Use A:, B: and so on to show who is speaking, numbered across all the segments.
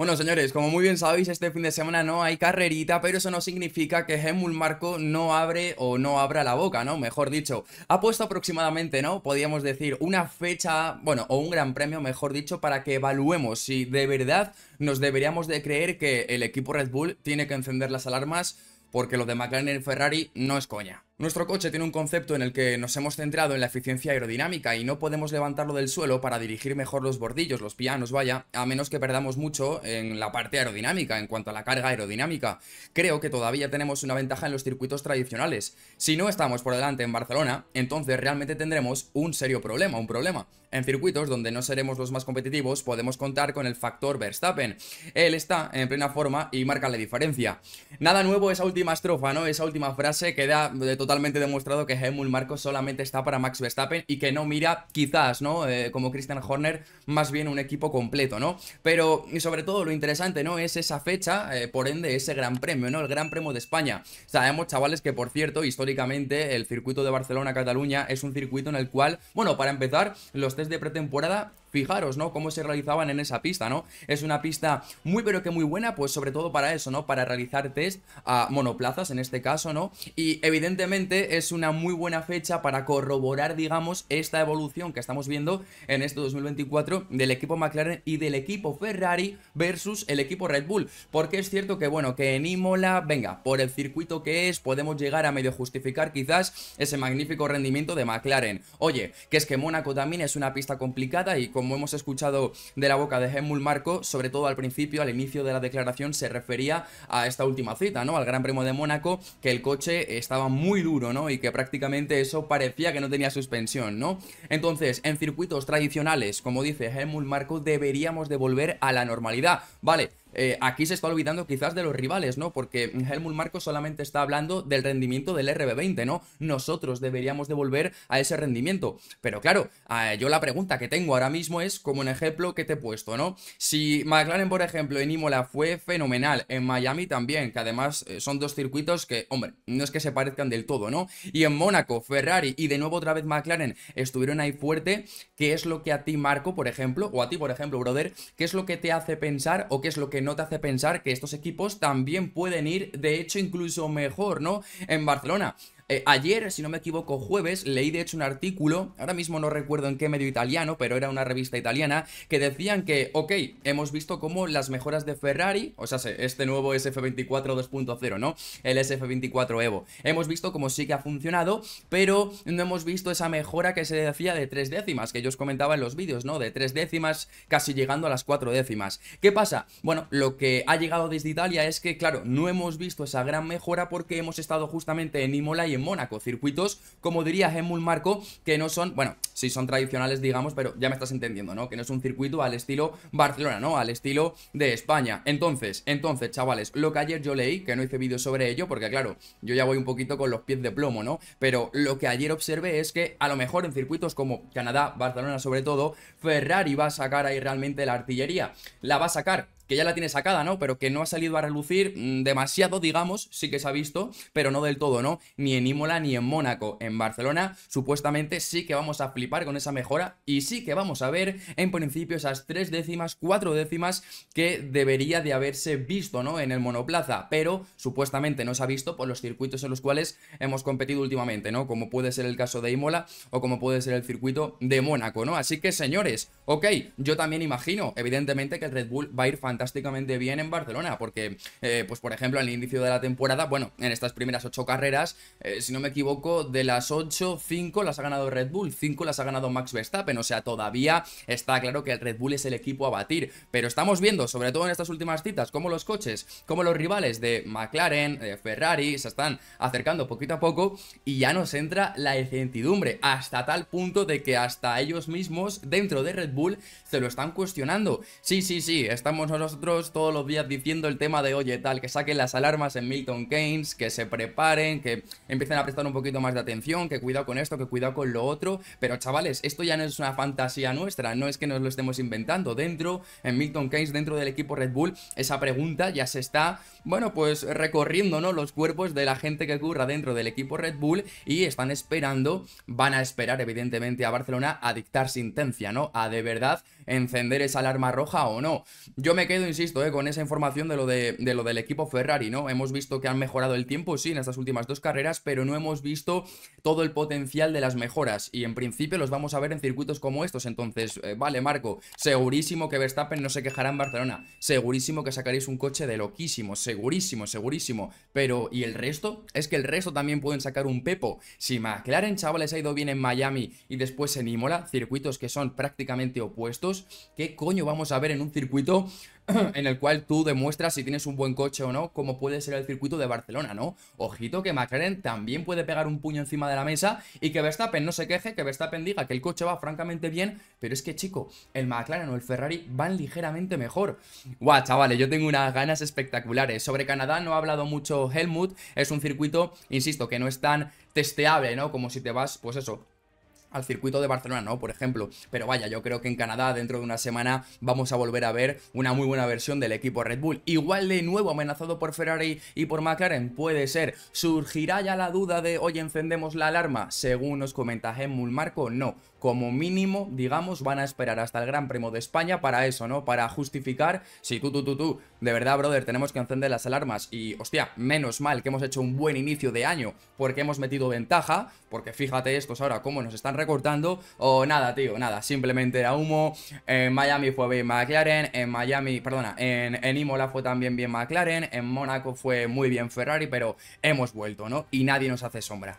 A: Bueno, señores, como muy bien sabéis, este fin de semana no hay carrerita, pero eso no significa que Helmut Marco no abre o no abra la boca, ¿no? Mejor dicho, ha puesto aproximadamente, ¿no? Podríamos decir una fecha, bueno, o un gran premio, mejor dicho, para que evaluemos si de verdad nos deberíamos de creer que el equipo Red Bull tiene que encender las alarmas porque lo de McLaren y Ferrari no es coña. Nuestro coche tiene un concepto en el que nos hemos centrado en la eficiencia aerodinámica y no podemos levantarlo del suelo para dirigir mejor los bordillos, los pianos, vaya, a menos que perdamos mucho en la parte aerodinámica, en cuanto a la carga aerodinámica. Creo que todavía tenemos una ventaja en los circuitos tradicionales. Si no estamos por delante en Barcelona, entonces realmente tendremos un serio problema, un problema. En circuitos donde no seremos los más competitivos, podemos contar con el factor Verstappen. Él está en plena forma y marca la diferencia. Nada nuevo esa última estrofa, ¿no? Esa última frase que da de todo totalmente demostrado que Helmut Marcos solamente está para Max Verstappen y que no mira quizás, ¿no? Eh, como Christian Horner, más bien un equipo completo, ¿no? Pero y sobre todo lo interesante, ¿no? Es esa fecha, eh, por ende, ese gran premio, ¿no? El gran premio de España. Sabemos, chavales, que por cierto, históricamente el circuito de Barcelona-Cataluña es un circuito en el cual, bueno, para empezar, los test de pretemporada Fijaros, ¿no? Cómo se realizaban en esa pista, ¿no? Es una pista muy pero que muy buena, pues sobre todo para eso, ¿no? Para realizar test a monoplazas en este caso, ¿no? Y evidentemente es una muy buena fecha para corroborar, digamos, esta evolución que estamos viendo en este 2024 del equipo McLaren y del equipo Ferrari versus el equipo Red Bull. Porque es cierto que, bueno, que en Imola, venga, por el circuito que es, podemos llegar a medio justificar quizás ese magnífico rendimiento de McLaren. Oye, que es que Mónaco también es una pista complicada y con como hemos escuchado de la boca de Helmut Marco, sobre todo al principio, al inicio de la declaración, se refería a esta última cita, ¿no? Al Gran Premio de Mónaco, que el coche estaba muy duro, ¿no? Y que prácticamente eso parecía que no tenía suspensión, ¿no? Entonces, en circuitos tradicionales, como dice Helmut Marco, deberíamos de volver a la normalidad. Vale, eh, aquí se está olvidando quizás de los rivales, ¿no? Porque Helmut Marco solamente está hablando del rendimiento del RB20, ¿no? Nosotros deberíamos devolver a ese rendimiento. Pero claro, yo la pregunta que tengo ahora mismo es, como un ejemplo que te he puesto, ¿no? Si McLaren, por ejemplo, en Imola fue fenomenal, en Miami también, que además eh, son dos circuitos que, hombre, no es que se parezcan del todo, ¿no? Y en Mónaco, Ferrari y de nuevo otra vez McLaren estuvieron ahí fuerte, ¿qué es lo que a ti, Marco, por ejemplo, o a ti, por ejemplo, brother, qué es lo que te hace pensar o qué es lo que no te hace pensar que estos equipos también pueden ir, de hecho, incluso mejor, ¿no? En Barcelona. Eh, ayer, si no me equivoco, jueves, leí de hecho un artículo, ahora mismo no recuerdo en qué medio italiano, pero era una revista italiana, que decían que, ok, hemos visto cómo las mejoras de Ferrari, o sea, este nuevo SF24 2.0, ¿no? El SF24 Evo, hemos visto cómo sí que ha funcionado, pero no hemos visto esa mejora que se decía de tres décimas, que yo os comentaba en los vídeos, ¿no? De tres décimas, casi llegando a las cuatro décimas. ¿Qué pasa? Bueno, lo que ha llegado desde Italia es que, claro, no hemos visto esa gran mejora porque hemos estado justamente en Imola y Mónaco. Circuitos, como diría Gemul Marco, que no son, bueno, si son tradicionales, digamos, pero ya me estás entendiendo, ¿no? Que no es un circuito al estilo Barcelona, ¿no? Al estilo de España. Entonces, entonces, chavales, lo que ayer yo leí, que no hice vídeo sobre ello, porque claro, yo ya voy un poquito con los pies de plomo, ¿no? Pero lo que ayer observé es que a lo mejor en circuitos como Canadá, Barcelona sobre todo, Ferrari va a sacar ahí realmente la artillería. La va a sacar que ya la tiene sacada, ¿no? Pero que no ha salido a relucir mm, demasiado, digamos, sí que se ha visto, pero no del todo, ¿no? Ni en Imola ni en Mónaco. En Barcelona, supuestamente, sí que vamos a flipar con esa mejora y sí que vamos a ver, en principio, esas tres décimas, cuatro décimas que debería de haberse visto, ¿no? En el monoplaza, pero supuestamente no se ha visto por los circuitos en los cuales hemos competido últimamente, ¿no? Como puede ser el caso de Imola o como puede ser el circuito de Mónaco, ¿no? Así que, señores, ok, yo también imagino, evidentemente, que el Red Bull va a ir fantástico fantásticamente bien en Barcelona, porque, eh, pues por ejemplo, al inicio de la temporada, bueno, en estas primeras ocho carreras, eh, si no me equivoco, de las ocho cinco las ha ganado Red Bull, cinco las ha ganado Max Verstappen, o sea, todavía está claro que el Red Bull es el equipo a batir, pero estamos viendo, sobre todo en estas últimas citas, cómo los coches, cómo los rivales de McLaren, de Ferrari, se están acercando poquito a poco y ya nos entra la incertidumbre, hasta tal punto de que hasta ellos mismos, dentro de Red Bull, se lo están cuestionando. Sí, sí, sí, estamos nosotros todos los días diciendo el tema de, oye, tal, que saquen las alarmas en Milton Keynes, que se preparen, que empiecen a prestar un poquito más de atención, que cuidado con esto, que cuidado con lo otro. Pero chavales, esto ya no es una fantasía nuestra, no es que nos lo estemos inventando. Dentro, en Milton Keynes, dentro del equipo Red Bull, esa pregunta ya se está, bueno, pues recorriendo, ¿no? Los cuerpos de la gente que curra dentro del equipo Red Bull y están esperando, van a esperar evidentemente a Barcelona a dictar sentencia, ¿no? A de verdad encender esa alarma roja o no. Yo me quedo, insisto, eh, con esa información de lo, de, lo del equipo Ferrari, ¿no? Hemos visto que han mejorado el tiempo, sí, en estas últimas dos carreras, pero no hemos visto todo el potencial de las mejoras y en principio los vamos a ver en circuitos como estos. Entonces, eh, vale, Marco, segurísimo que Verstappen no se quejará en Barcelona, segurísimo que sacaréis un coche de loquísimo, segurísimo, segurísimo. Pero, ¿y el resto? Es que el resto también pueden sacar un Pepo. Si McLaren, chavales, ha ido bien en Miami y después en Imola, circuitos que son prácticamente opuestos, qué coño vamos a ver en un circuito en el cual tú demuestras si tienes un buen coche o no, como puede ser el circuito de Barcelona, ¿no? Ojito que McLaren también puede pegar un puño encima de la mesa y que Verstappen no se queje, que Verstappen diga que el coche va francamente bien, pero es que, chico, el McLaren o el Ferrari van ligeramente mejor. Guau, chavales, yo tengo unas ganas espectaculares. Sobre Canadá no ha hablado mucho Helmut, es un circuito, insisto, que no es tan testeable, ¿no? Como si te vas, pues eso, al circuito de Barcelona, ¿no? Por ejemplo. Pero vaya, yo creo que en Canadá dentro de una semana vamos a volver a ver una muy buena versión del equipo Red Bull. Igual de nuevo amenazado por Ferrari y por McLaren, puede ser. ¿Surgirá ya la duda de hoy encendemos la alarma? Según nos comenta Helmut Marco, no como mínimo, digamos, van a esperar hasta el Gran Premio de España para eso, ¿no? Para justificar si tú, tú, tú, tú, de verdad, brother, tenemos que encender las alarmas y, hostia, menos mal que hemos hecho un buen inicio de año porque hemos metido ventaja, porque fíjate estos ahora cómo nos están recortando, o nada, tío, nada, simplemente era humo, en Miami fue bien McLaren, en Miami, perdona, en, en Imola fue también bien McLaren, en Mónaco fue muy bien Ferrari, pero hemos vuelto, ¿no? Y nadie nos hace sombra.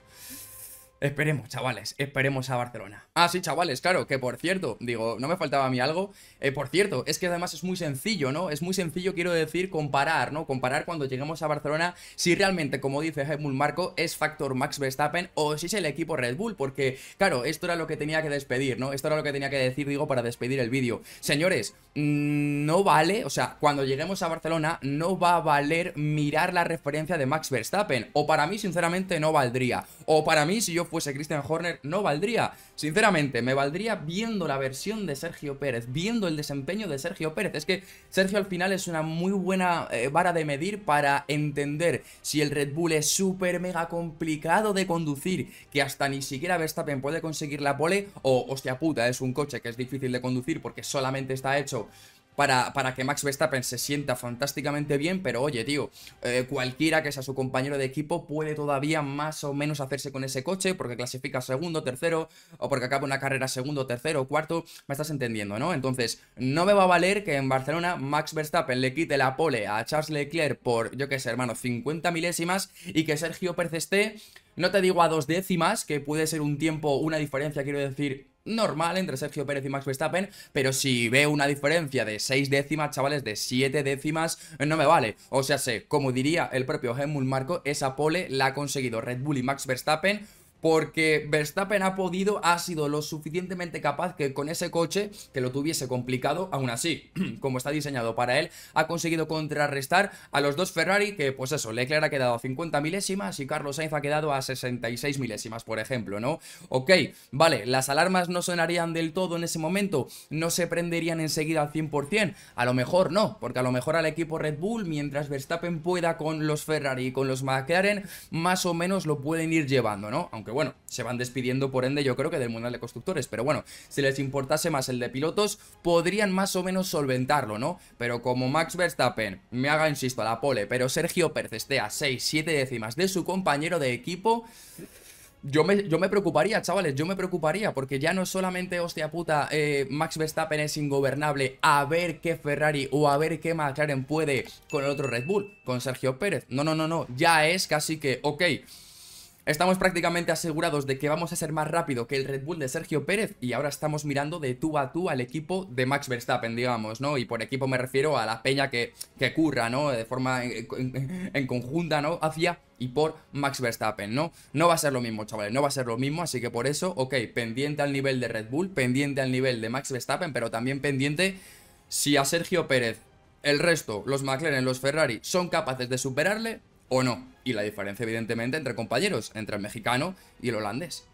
A: Esperemos, chavales, esperemos a Barcelona. Ah, sí, chavales, claro, que por cierto, digo, no me faltaba a mí algo. Eh, por cierto, es que además es muy sencillo, ¿no? Es muy sencillo, quiero decir, comparar, ¿no? Comparar cuando lleguemos a Barcelona si realmente, como dice Helmut Marco, es factor Max Verstappen o si es el equipo Red Bull, porque, claro, esto era lo que tenía que despedir, ¿no? Esto era lo que tenía que decir, digo, para despedir el vídeo. Señores, mm, no vale, o sea, cuando lleguemos a Barcelona no va a valer mirar la referencia de Max Verstappen, o para mí, sinceramente, no valdría, o para mí, si yo fuese Christian Horner, no valdría. Sinceramente, me valdría viendo la versión de Sergio Pérez, viendo el desempeño de Sergio Pérez. Es que Sergio al final es una muy buena eh, vara de medir para entender si el Red Bull es súper mega complicado de conducir, que hasta ni siquiera Verstappen puede conseguir la pole, o hostia puta, es un coche que es difícil de conducir porque solamente está hecho para, que Max Verstappen se sienta fantásticamente bien, pero oye, tío, eh, cualquiera que sea su compañero de equipo puede todavía más o menos hacerse con ese coche porque clasifica segundo, tercero, o porque acaba una carrera segundo, tercero, cuarto, me estás entendiendo, ¿no? Entonces, no me va a valer que en Barcelona Max Verstappen le quite la pole a Charles Leclerc por, yo qué sé, hermano, 50 milésimas y que Sergio Pérez esté, no te digo a dos décimas, que puede ser un tiempo, una diferencia, quiero decir, normal entre Sergio Pérez y Max Verstappen, pero si veo una diferencia de 6 décimas, chavales, de 7 décimas, eh, no me vale. O sea, sé, como diría el propio Helmut Marco, esa pole la ha conseguido Red Bull y Max Verstappen porque Verstappen ha podido, ha sido lo suficientemente capaz que con ese coche, que lo tuviese complicado, aún así, como está diseñado para él, ha conseguido contrarrestar a los dos Ferrari, que pues eso, Leclerc ha quedado a 50 milésimas y Carlos Sainz ha quedado a 66 milésimas, por ejemplo, ¿no? Ok, vale, las alarmas no sonarían del todo en ese momento, no se prenderían enseguida al 100%, a lo mejor no, porque a lo mejor al equipo Red Bull, mientras Verstappen pueda con los Ferrari y con los McLaren, más o menos lo pueden ir llevando, ¿no? Aunque bueno, se van despidiendo por ende yo creo que del Mundial de Constructores. Pero bueno, si les importase más el de pilotos, podrían más o menos solventarlo, ¿no? Pero como Max Verstappen me haga, insisto, a la pole, pero Sergio Pérez esté a 6, 7 décimas de su compañero de equipo... Yo me, yo me, preocuparía, chavales, yo me preocuparía porque ya no es solamente, hostia puta, eh, Max Verstappen es ingobernable, a ver qué Ferrari o a ver qué McLaren puede con el otro Red Bull, con Sergio Pérez. No, no, no, no, ya es casi que, ok, Estamos prácticamente asegurados de que vamos a ser más rápido que el Red Bull de Sergio Pérez y ahora estamos mirando de tú a tú al equipo de Max Verstappen, digamos, ¿no? Y por equipo me refiero a la peña que, que curra, ¿no? De forma en, en conjunta, ¿no? Hacia y por Max Verstappen, ¿no? No va a ser lo mismo, chavales, no va a ser lo mismo, así que por eso, ok, pendiente al nivel de Red Bull, pendiente al nivel de Max Verstappen, pero también pendiente si a Sergio Pérez, el resto, los McLaren, los Ferrari, son capaces de superarle, o no. Y la diferencia, evidentemente, entre compañeros, entre el mexicano y el holandés.